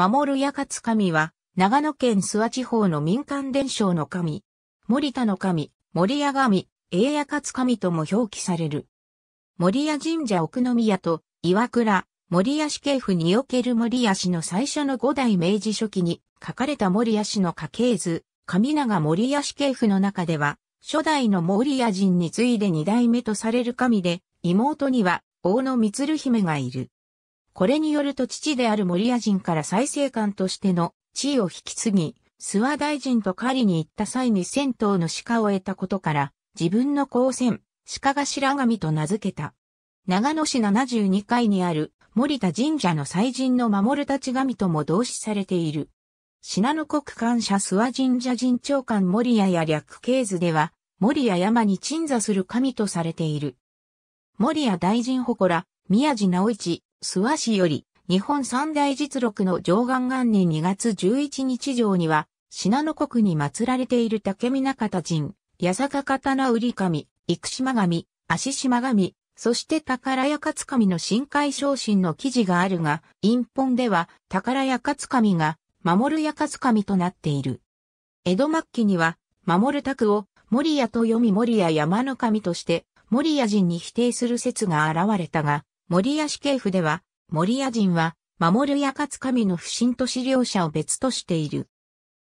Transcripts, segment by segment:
守る八勝神は、長野県諏訪地方の民間伝承の神、森田の神、森屋神、栄や勝神とも表記される。森屋神社奥宮と、岩倉、森屋市系譜における森屋氏の最初の五代明治初期に書かれた森屋氏の家系図、神長森屋市系譜の中では、初代の森屋人に次いで二代目とされる神で、妹には、大野光姫がいる。これによると父である森屋人から再生官としての地位を引き継ぎ、諏訪大臣と狩りに行った際に銭湯の鹿を得たことから、自分の光線、鹿頭神と名付けた。長野市72階にある森田神社の祭神の守る立ち神とも同志されている。信濃国感謝諏訪神社神長官森屋や略形図では、森屋山に鎮座する神とされている。森屋大臣祠、宮地直一、諏訪市より、日本三大実録の上岸元年2月11日上には、信濃国に祀られている竹見方人、八坂刀売神、生島神、足島神、そして宝屋勝神の深海昇進の記事があるが、陰本では宝屋勝神が守る屋勝神となっている。江戸末期には、守る卓を森屋と読み森屋山の神として、森屋人に否定する説が現れたが、守谷死刑府では、守谷人は、守る勝神の不信と資料者を別としている。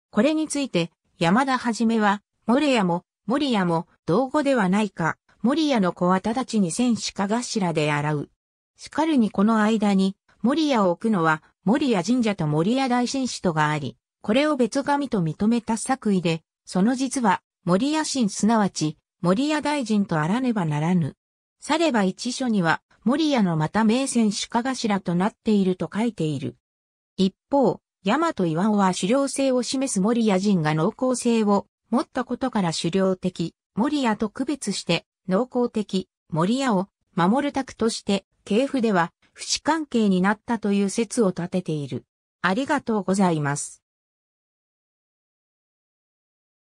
これについて、山田はじめは、守谷も、守谷も、同語ではないか、守谷の子は直ちに戦士か頭で洗う。しかるにこの間に、守谷を置くのは、守谷神社と守谷大神使とがあり、これを別神と認めた作為で、その実は、守谷神すなわち、守谷大臣とあらねばならぬ。されば一書には、守谷のまた名戦主家頭となっていると書いている。一方、大和岩尾は狩猟性を示す守谷人が濃厚性を持ったことから狩猟的、守谷と区別して濃厚的、守谷を守る宅として系譜では不死関係になったという説を立てている。ありがとうございます。